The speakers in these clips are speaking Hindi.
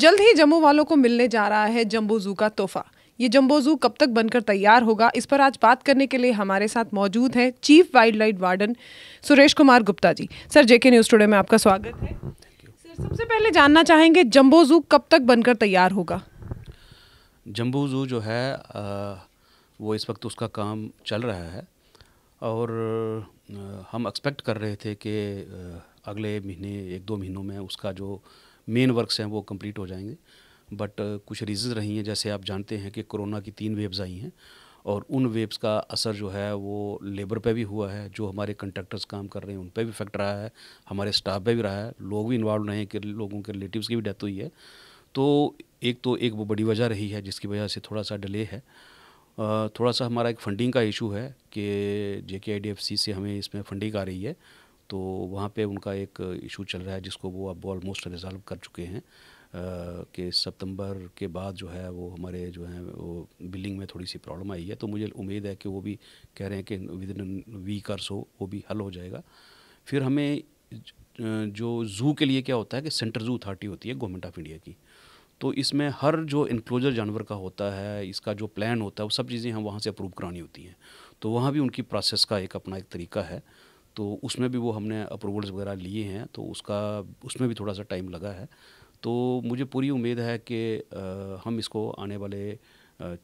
जल्द ही जम्मू वालों को मिलने जा रहा है जम्बो जू का तोहफा ये जम्बो जू कब तक बनकर तैयार होगा इस पर आज बात करने के लिए हमारे साथ मौजूद हैं chief wildlife warden Suresh Kumar Gupta ji sir J K news today में आपका स्वागत है सर सबसे पहले जानना चाहेंगे जम्बो जू कब तक बनकर तैयार होगा जम्बो जू जो है वो इस वक्त उसका काम चल रहा है और हम एक्सपेक्ट कर रहे थे कि अगले महीने एक दो महीनों में उसका जो मेन वर्क्स हैं वो कंप्लीट हो जाएंगे बट uh, कुछ रीज़न रही हैं जैसे आप जानते हैं कि कोरोना की तीन वेव्स आई हैं और उन वेव्स का असर जो है वो लेबर पे भी हुआ है जो हमारे कंट्रैक्टर्स काम कर रहे हैं उन पर भी इफेक्ट रहा है हमारे स्टाफ पे भी रहा है लोग भी इन्वॉल्व रहे हैं कि लोगों के रिलेटिव्स की भी डेथ हुई है तो एक तो एक वो बड़ी वजह रही है जिसकी वजह से थोड़ा सा डिले है थोड़ा सा हमारा एक फ़ंडिंग का इशू है कि जे के आई डी एफ सी से हमें इसमें फ़ंडिंग आ रही है तो वहाँ पे उनका एक इशू चल रहा है जिसको वो अब ऑलमोस्ट रिजॉल्व कर चुके हैं कि सितंबर के बाद जो है वो हमारे जो है वो बिलिंग में थोड़ी सी प्रॉब्लम आई है तो मुझे उम्मीद है कि वो भी कह रहे हैं कि within week are so वो भी हल हो जाएगा फिर हमें जो ज़ू के लिए क्या होता है कि सेंट्रल ज़ू अथॉरिटी होती है गवर्नमेंट ऑफ इंडिया की तो इसमें हर जो इनक्लोजर जानवर का होता है इसका जो प्लान होता है वो सब चीज़ें हम वहाँ से अप्रूव करानी होती हैं तो वहाँ भी उनकी प्रोसेस का एक अपना एक तरीका है तो उसमें भी वो हमने अप्रूवल्स वगैरह लिए हैं तो उसका उसमें भी थोड़ा सा टाइम लगा है तो मुझे पूरी उम्मीद है कि हम इसको आने वाले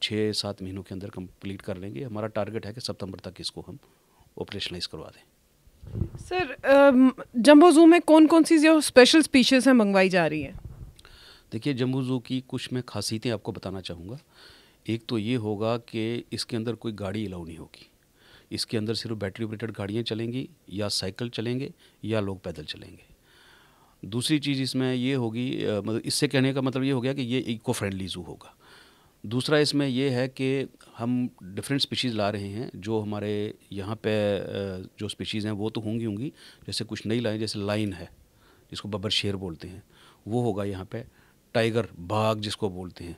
छः सात महीनों के अंदर कंप्लीट कर लेंगे हमारा टारगेट है कि सितंबर तक इसको हम ऑपरेशनलाइज करवा दें सर जम्बो जू में कौन कौन सी जो स्पेशल स्पीशीज़ हैं मंगवाई जा रही हैं देखिए जम्बो जू की कुछ मैं खासियतें आपको बताना चाहूँगा एक तो ये होगा कि इसके अंदर कोई गाड़ी अलाउ नहीं होगी इसके अंदर सिर्फ बैटरी ऑपरेटेड गाड़ियाँ चलेंगी या साइकिल चलेंगे या लोग पैदल चलेंगे दूसरी चीज़ इसमें ये होगी मतलब इससे कहने का मतलब ये हो गया कि ये इको फ्रेंडली ज़ू होगा दूसरा इसमें यह है कि हम डिफरेंट स्पीशीज़ ला रहे हैं जो हमारे यहाँ पे जो स्पीशीज़ हैं वो तो होंगी होंगी जैसे कुछ नई लाइन जैसे लाइन है जिसको बबर शेर बोलते हैं वो होगा यहाँ पे टाइगर बाघ जिसको बोलते हैं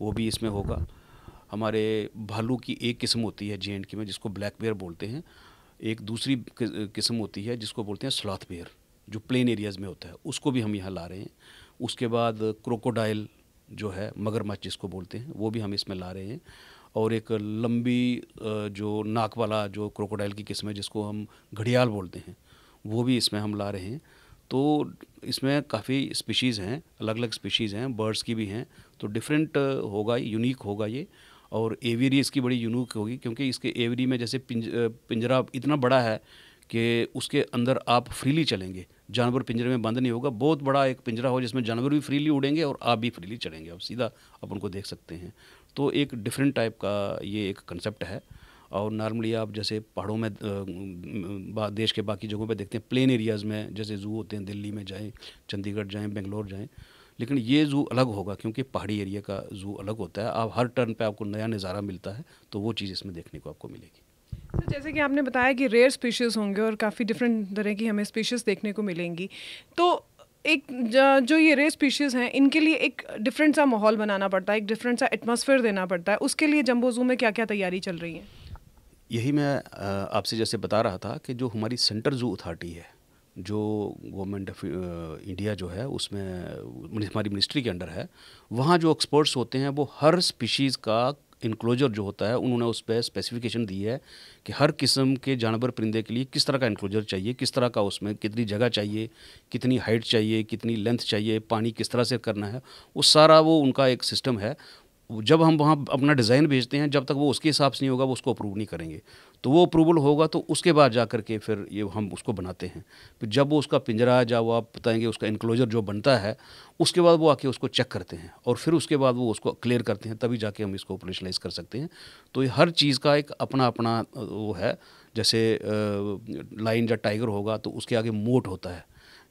वो भी इसमें होगा हमारे भालू की एक किस्म होती है जे एंड के में जिसको ब्लैक बेयर बोलते हैं एक दूसरी किस्म होती है जिसको बोलते हैं स्लॉथ बेयर जो प्लेन एरियाज़ में होता है उसको भी हम यहाँ ला रहे हैं उसके बाद क्रोकोडाइल जो है मगरमच्छ जिसको बोलते हैं वो भी हम इसमें ला रहे हैं और एक लंबी जो नाक वाला जो क्रोकोडाइल की किस्म है जिसको हम घड़ियाल बोलते हैं वो भी इसमें हम ला रहे हैं तो इसमें काफ़ी स्पीशीज़ हैं अलग अलग स्पीशीज़ हैं बर्ड्स की भी हैं तो डिफरेंट होगा यूनिक होगा ये और एवरी इसकी बड़ी यूनिक होगी क्योंकि इसके एवरी में जैसे पिंज, पिंजरा इतना बड़ा है कि उसके अंदर आप फ्रीली चलेंगे जानवर पिंजरे में बंद नहीं होगा बहुत बड़ा एक पिंजरा हो जिसमें जानवर भी फ्रीली उड़ेंगे और आप भी फ्रीली चलेंगे आप सीधा आप उनको देख सकते हैं तो एक डिफरेंट टाइप का ये एक कंसेप्ट है और नॉर्मली आप जैसे पहाड़ों में देश के बाकी जगहों पर देखते हैं प्लेन एरियाज़ में जैसे ज़ू होते हैं दिल्ली में जाएँ चंडीगढ़ जाएँ बेंगलोर जाएँ लेकिन ये ज़ू अलग होगा क्योंकि पहाड़ी एरिया का ज़ू अलग होता है आप हर टर्न पे आपको नया नज़ारा मिलता है तो वो चीज़ इसमें देखने को आपको मिलेगी सर तो जैसे कि आपने बताया कि रेयर स्पीशीज़ होंगे और काफ़ी डिफरेंट तरह की हमें स्पीशीज़ देखने को मिलेंगी तो एक जो ये रेयर स्पीशीज़ हैं इनके लिए एक डिफरेंट सा माहौल बनाना पड़ता है एक डिफरेंट सा एटमोसफेयर देना पड़ता है उसके लिए जम्बो जू में क्या क्या तैयारी चल रही है यही मैं आपसे जैसे बता रहा था कि जो हमारी सेंटर जू अथॉरिटी है जो गवर्नमेंट ऑफ इंडिया जो है उसमें हमारी मिनिस्ट्री के अंडर है वहाँ जो एक्सपर्ट्स होते हैं वो हर स्पीशीज़ का इनक्लोजर जो होता है उन्होंने उस पर स्पेसिफिकेशन दी है कि हर किस्म के जानवर परिंदे के लिए किस तरह का इनक्लोजर चाहिए किस तरह का उसमें कितनी जगह चाहिए कितनी हाइट चाहिए कितनी लेंथ चाहिए पानी किस तरह से करना है वो सारा वो उनका एक सिस्टम है जब हम वहाँ अपना डिज़ाइन भेजते हैं जब तक वो उसके हिसाब से नहीं होगा वो उसको अप्रूव नहीं करेंगे तो वो अप्रूवल होगा तो उसके बाद जा कर के फिर ये हम उसको बनाते हैं फिर जब वो उसका पिंजरा जब आप बताएंगे उसका इनक्लोजर जो बनता है उसके बाद वो आके उसको चेक करते हैं और फिर उसके बाद वो उसको क्लियर करते हैं तभी जाके हम इसको ऑपरेशनलाइज कर सकते हैं तो ये हर चीज़ का एक अपना अपना वो है जैसे लाइन या टाइगर होगा तो उसके आगे मोट होता है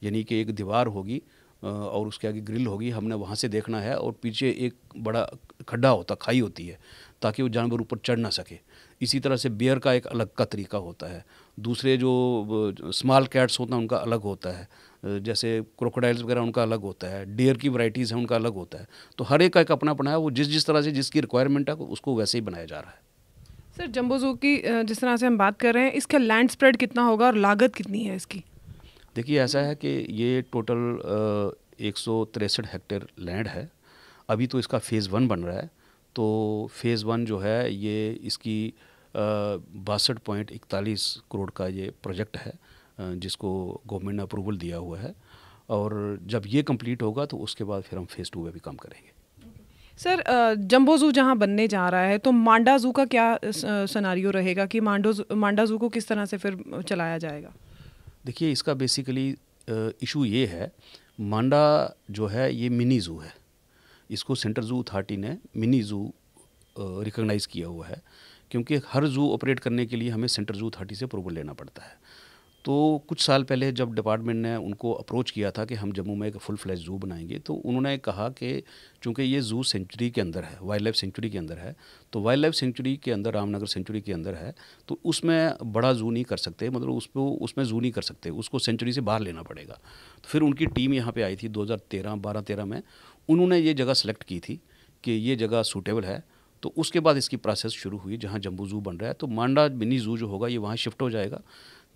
यानी कि एक दीवार होगी और उसके आगे ग्रिल होगी हमने वहाँ से देखना है और पीछे एक बड़ा खड्डा होता खाई होती है ताकि वो जानवर ऊपर चढ़ ना सके इसी तरह से बियर का एक अलग का तरीका होता है दूसरे जो स्मॉल कैट्स होते हैं उनका अलग होता है जैसे क्रोकोडाइल्स वगैरह उनका अलग होता है डेयर की वैरायटीज़ हैं उनका अलग होता है तो हर एक का एक अपना अपना है वो जिस जिस तरह से जिसकी रिक्वायरमेंट है उसको वैसे ही बनाया जा रहा है सर जम्बोजू की जिस तरह से हम बात कर रहे हैं इसका लैंड स्प्रेड कितना होगा और लागत कितनी है इसकी देखिए ऐसा है कि ये टोटल एक सौ तिरसठ हेक्टेयर लैंड है अभी तो इसका फ़ेज़ वन बन रहा है तो फ़ेज़ वन जो है ये इसकी बासठ पॉइंट इकतालीस करोड़ का ये प्रोजेक्ट है जिसको गवर्नमेंट ने अप्रूवल दिया हुआ है और जब ये कंप्लीट होगा तो उसके बाद फिर हम फ़ेज़ टू में भी काम करेंगे सर जम्बो ज़ू जहाँ बनने जा रहा है तो मांडा ज़ू का क्या सनारियो रहेगा कि मांडो मांडा ज़ू को किस तरह से फिर चलाया जाएगा देखिए इसका बेसिकली इशू ये है मांडा जो है ये मिनी ज़ू है इसको सेंट्रल ज़ू अथार्टी ने मिनी ज़ू रिकग्नाइज़ किया हुआ है क्योंकि हर ज़ू ऑपरेट करने के लिए हमें सेंट्रल ज़ू अथार्टी से अप्रूवल लेना पड़ता है तो कुछ साल पहले जब डिपार्टमेंट ने उनको अप्रोच किया था कि हम जम्मू में एक फुल फ्लैश ज़ू बनाएंगे तो उन्होंने कहा कि चूंकि ये ज़ू सेंचुरी के अंदर है वाइल्ड लाइफ सेंचुरी के अंदर है तो वाइल्ड लाइफ सेंचुरी के अंदर रामनगर सेंचुरी के अंदर है तो उसमें बड़ा ज़ू नहीं कर सकते मतलब उसको उसमें ज़ू नहीं कर सकते उसको सेंचुरी से बाहर लेना पड़ेगा तो फिर उनकी टीम यहाँ पर आई थी दो हज़ार तेरह में उन्होंने ये जगह सेलेक्ट की थी कि ये जगह सूटेबल है तो उसके बाद इसकी प्रोसेस शुरू हुई जहाँ जम्बू ज़ू बन रहा है तो मांडा मिनी ज़ू जो होगा ये वहाँ शिफ्ट हो जाएगा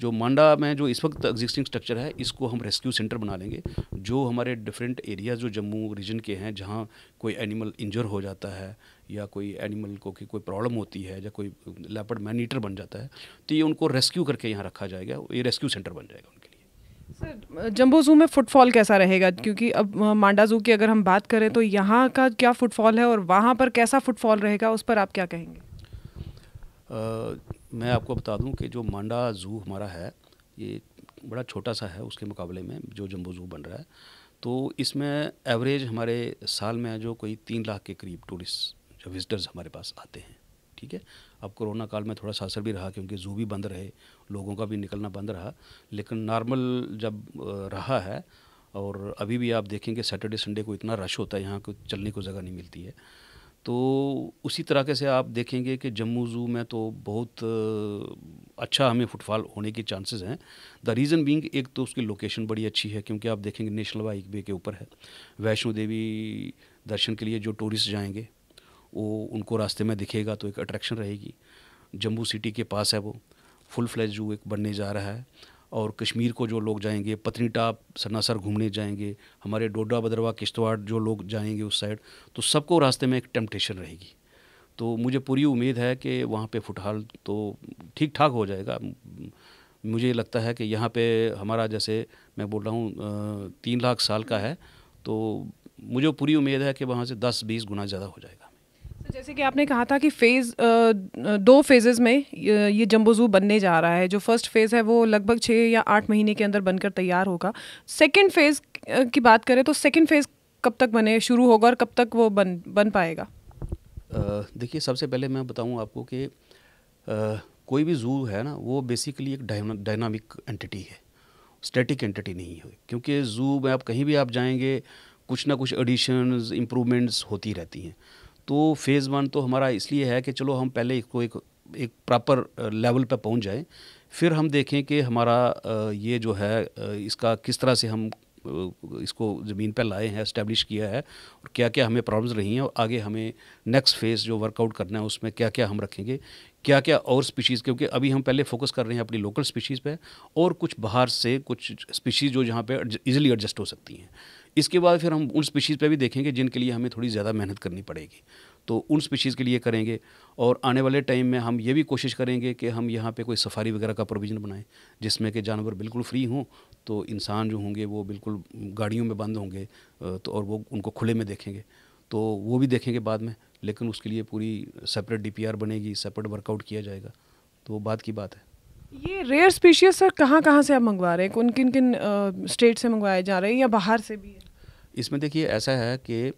जो मांडा में जो इस वक्त एग्जिस्टिंग स्ट्रक्चर है इसको हम रेस्क्यू सेंटर बना लेंगे जो हमारे डिफरेंट एरियाज जो जम्मू रीजन के हैं जहाँ कोई एनिमल इंजर हो जाता है या कोई एनिमल को की कोई प्रॉब्लम होती है या कोई लेपर्ड मैन ईटर बन जाता है तो ये उनको रेस्क्यू करके यहाँ रखा जाएगा ये रेस्क्यू सेंटर बन जाएगा उनके लिए सर जम्बो जू में फुटफॉल कैसा रहेगा क्योंकि अब मांडा जू की अगर हम बात करें तो यहाँ का क्या फुटफॉल है और वहाँ पर कैसा फुटफॉल रहेगा उस पर आप क्या कहेंगे मैं आपको बता दूं कि जो मांडा ज़ू हमारा है ये बड़ा छोटा सा है उसके मुकाबले में जो जम्बो ज़ू बन रहा है तो इसमें एवरेज हमारे साल में जो कोई तीन लाख के करीब टूरिस्ट जो विज़िटर्स हमारे पास आते हैं ठीक है अब कोरोना काल में थोड़ा सा असर भी रहा क्योंकि जू भी बंद रहे लोगों का भी निकलना बंद रहा लेकिन नॉर्मल जब रहा है और अभी भी आप देखेंगे सैटरडे संडे को इतना रश होता है यहाँ को चलने को जगह नहीं मिलती है तो उसी तरह के से आप देखेंगे कि जम्मू ज़ू में तो बहुत अच्छा हमें फुटफॉल होने के चांसेस हैं द रीज़न बींग एक तो उसकी लोकेशन बड़ी अच्छी है क्योंकि आप देखेंगे नेशनल वाइक वे के ऊपर है वैष्णो देवी दर्शन के लिए जो टूरिस्ट जाएंगे वो उनको रास्ते में दिखेगा तो एक अट्रैक्शन रहेगी जम्मू सिटी के पास है वो फुल फ्लैज जू एक बनने जा रहा है और कश्मीर को जो लोग जाएंगे पत्नीटाप सनासर घूमने जाएंगे हमारे डोडा बदरवा किश्तवाड़ जो लोग जाएंगे उस साइड तो सबको रास्ते में एक टेम्पटेशन रहेगी तो मुझे पूरी उम्मीद है कि वहाँ पे फुटहाल तो ठीक ठाक हो जाएगा मुझे लगता है कि यहाँ पे हमारा जैसे मैं बोल रहा हूँ तीन लाख साल का है तो मुझे पूरी उम्मीद है कि वहाँ से दस बीस गुना ज़्यादा हो जाएगा तो जैसे कि आपने कहा था कि फेज़ दो फेजेस में ये जम्बो ज़ू बनने जा रहा है जो फर्स्ट फेज़ है वो लगभग छः या आठ महीने के अंदर बनकर तैयार होगा सेकेंड फेज़ की बात करें तो सेकेंड फेज़ कब तक बने शुरू होगा और कब तक वो बन बन पाएगा देखिए सबसे पहले मैं बताऊँ आपको कि कोई भी जू है ना वो बेसिकली एक डायनामिक एंटिटी है स्टैटिक एंटिटी नहीं है क्योंकि जू में आप कहीं भी आप जाएंगे कुछ ना कुछ एडिशन्स इम्प्रूवमेंट्स होती रहती हैं तो फेज़ वन तो हमारा इसलिए है कि चलो हम पहले इसको एक एक प्रॉपर लेवल पर पहुंच जाएं फिर हम देखें कि हमारा ये जो है इसका किस तरह से हम इसको ज़मीन पर लाए हैं इस्टेब्लिश किया है और क्या क्या हमें प्रॉब्लम्स रही हैं और आगे हमें नेक्स्ट फेज़ जो वर्कआउट करना है उसमें क्या क्या हम रखेंगे क्या क्या और स्पीशीज़ क्योंकि अभी हम पहले फोकस कर रहे हैं अपनी लोकल स्पीशीज़ पे और कुछ बाहर से कुछ स्पीशीज़ जो जहाँ पे इजीली एडजस्ट हो सकती हैं इसके बाद फिर हम उन स्पीशीज़ पे भी देखेंगे जिनके लिए हमें थोड़ी ज़्यादा मेहनत करनी पड़ेगी तो उन स्पीशीज़ के लिए करेंगे और आने वाले टाइम में हम ये भी कोशिश करेंगे कि हम यहाँ पे कोई सफारी वगैरह का प्रोविज़न बनाएं जिसमें कि जानवर बिल्कुल फ्री हों तो इंसान जो होंगे वो बिल्कुल गाड़ियों में बंद होंगे तो और वो उनको खुले में देखेंगे तो वो भी देखेंगे बाद में लेकिन उसके लिए पूरी सेपरेट डी बनेगी सेपरेट वर्कआउट किया जाएगा तो वो बात की बात है ये रेयर स्पीशीज सर कहाँ कहाँ से आप मंगवा रहे हैं किन किन किन स्टेट से मंगवाए जा रहे हैं या बाहर से भी है? इसमें देखिए ऐसा है कि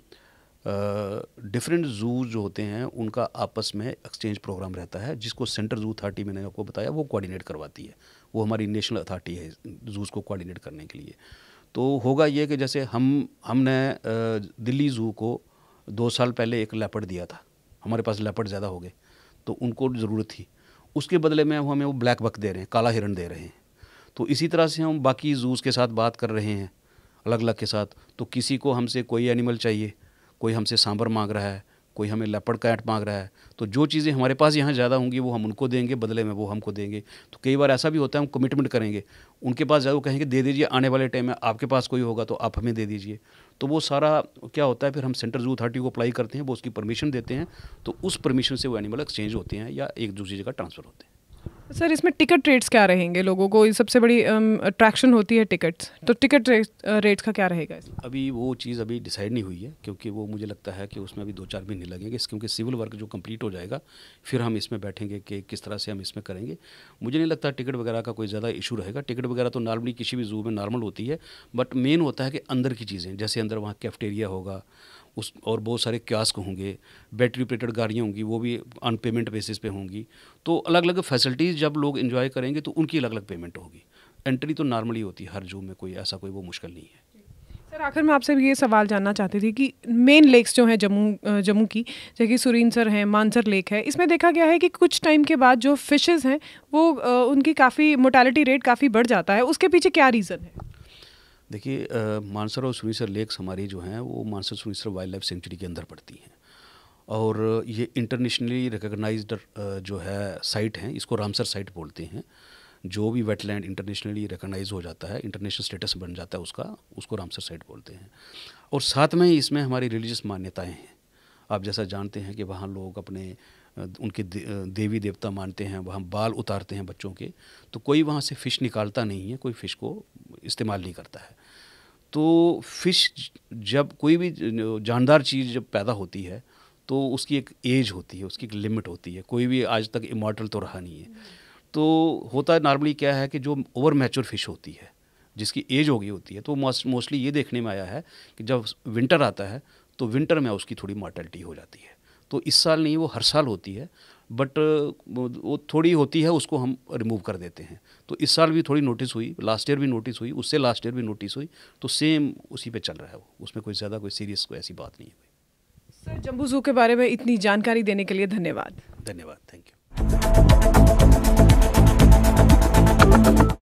डिफरेंट जू जो होते हैं उनका आपस में एक्सचेंज प्रोग्राम रहता है जिसको सेंट्रल जू अथॉरिटी मैंने आपको बताया वो कोऑर्डिनेट करवाती है वो हमारी नेशनल अथॉरिटी है जूज़ को कोऑर्डिनेट करने के लिए तो होगा ये कि जैसे हम हमने दिल्ली जू को दो साल पहले एक लेपर्ड दिया था हमारे पास लेपर्ड ज़्यादा हो गए तो उनको ज़रूरत थी उसके बदले में वो हमें वो ब्लैक बक दे रहे हैं काला हिरण दे रहे हैं तो इसी तरह से हम बाकी जूस के साथ बात कर रहे हैं अलग अलग के साथ तो किसी को हमसे कोई एनिमल चाहिए कोई हमसे सांभर मांग रहा है कोई हमें लपड़ का ऐट मांग रहा है तो जो चीज़ें हमारे पास यहाँ ज़्यादा होंगी वो हम उनको देंगे बदले में वो हमको देंगे तो कई बार ऐसा भी होता है हम कमिटमेंट करेंगे उनके पास ज़्यादा कहेंगे दे दीजिए आने वाले टाइम में आपके पास कोई होगा तो आप हमें दे दीजिए तो वो सारा क्या होता है फिर हम सेंट्रल जू अथॉरिटी को अप्लाई करते हैं वो उसकी परमिशन देते हैं तो उस परमिशन से वो एनिमल एक्सचेंज होते हैं या एक दूसरी जगह ट्रांसफ़र होते हैं सर इसमें टिकट रेट्स क्या रहेंगे लोगों को सबसे बड़ी अट्रैक्शन um, होती है टिकट्स तो टिकट रेट्स uh, का क्या रहेगा अभी वो चीज़ अभी डिसाइड नहीं हुई है क्योंकि वो मुझे लगता है कि उसमें अभी दो चार महीने लगेंगे क्योंकि सिविल वर्क जो कंप्लीट हो जाएगा फिर हम इसमें बैठेंगे कि किस तरह से हम इसमें करेंगे मुझे नहीं लगता टिकट वगैरह का कोई ज़्यादा इशू रहेगा टिकट वगैरह तो नॉर्मली किसी भी जू में नॉर्मल होती है बट मेन होता है कि अंदर की चीज़ें जैसे अंदर वहाँ कैफ्टेरिया होगा उस और बहुत सारे क्यास्क होंगे बैटरी ऑपरेटेड गाड़ियाँ होंगी वो भी अन पेमेंट बेसिस पे होंगी तो अलग अलग फैसिलिटीज़ जब लोग इन्जॉय करेंगे तो उनकी अलग अलग पेमेंट होगी एंट्री तो नॉर्मली होती है हर जू में कोई ऐसा कोई वो मुश्किल नहीं है सर आखिर मैं आपसे ये सवाल जानना चाहती थी कि मेन लेक्स जो हैं जम्मू जम्मू की जैसे कि सुरिनसर हैं मानसर लेक है इसमें देखा गया है कि कुछ टाइम के बाद जो फिशेज़ हैं वो उनकी काफ़ी मोटालिटी रेट काफ़ी बढ़ जाता है उसके पीछे क्या रीज़न है देखिए मानसर और सुनीसर लेक्स हमारी जो हैं वो Mansar Surinsar wildlife sanctuary के अंदर पड़ती हैं और ये इंटरनेशनली रिकगनाइज जो है साइट हैं इसको रामसर साइट बोलते हैं जो भी वेटलैंड इंटरनेशनली रिकगनाइज़ हो जाता है इंटरनेशनल स्टेटस बन जाता है उसका उसको रामसर साइट बोलते हैं और साथ में इसमें हमारी रिलीजियस मान्यताएँ हैं आप जैसा जानते हैं कि वहाँ लोग अपने उनके देवी देवता मानते हैं वहाँ बाल उतारते हैं बच्चों के तो कोई वहाँ से फ़िश निकालता नहीं है कोई फ़िश को इस्तेमाल नहीं करता है तो फिश जब कोई भी जानदार चीज़ जब पैदा होती है तो उसकी एक एज होती है उसकी एक लिमिट होती है कोई भी आज तक इमोटल तो रहा नहीं है तो होता है नॉर्मली क्या है कि जो ओवर मैच्योर फिश होती है जिसकी एज हो गई होती है तो मोस्टली ये देखने में आया है कि जब विंटर आता है तो विंटर में उसकी थोड़ी मॉर्टलिटी हो जाती है तो इस साल नहीं वो हर साल होती है बट uh, वो थोड़ी होती है उसको हम रिमूव कर देते हैं तो इस साल भी थोड़ी नोटिस हुई लास्ट ईयर भी नोटिस हुई उससे लास्ट ईयर भी नोटिस हुई तो सेम उसी पे चल रहा है वो उसमें कोई ज़्यादा कोई सीरियस कोई ऐसी बात नहीं है सर जम्बू जू के बारे में इतनी जानकारी देने के लिए धन्यवाद धन्यवाद थैंक यू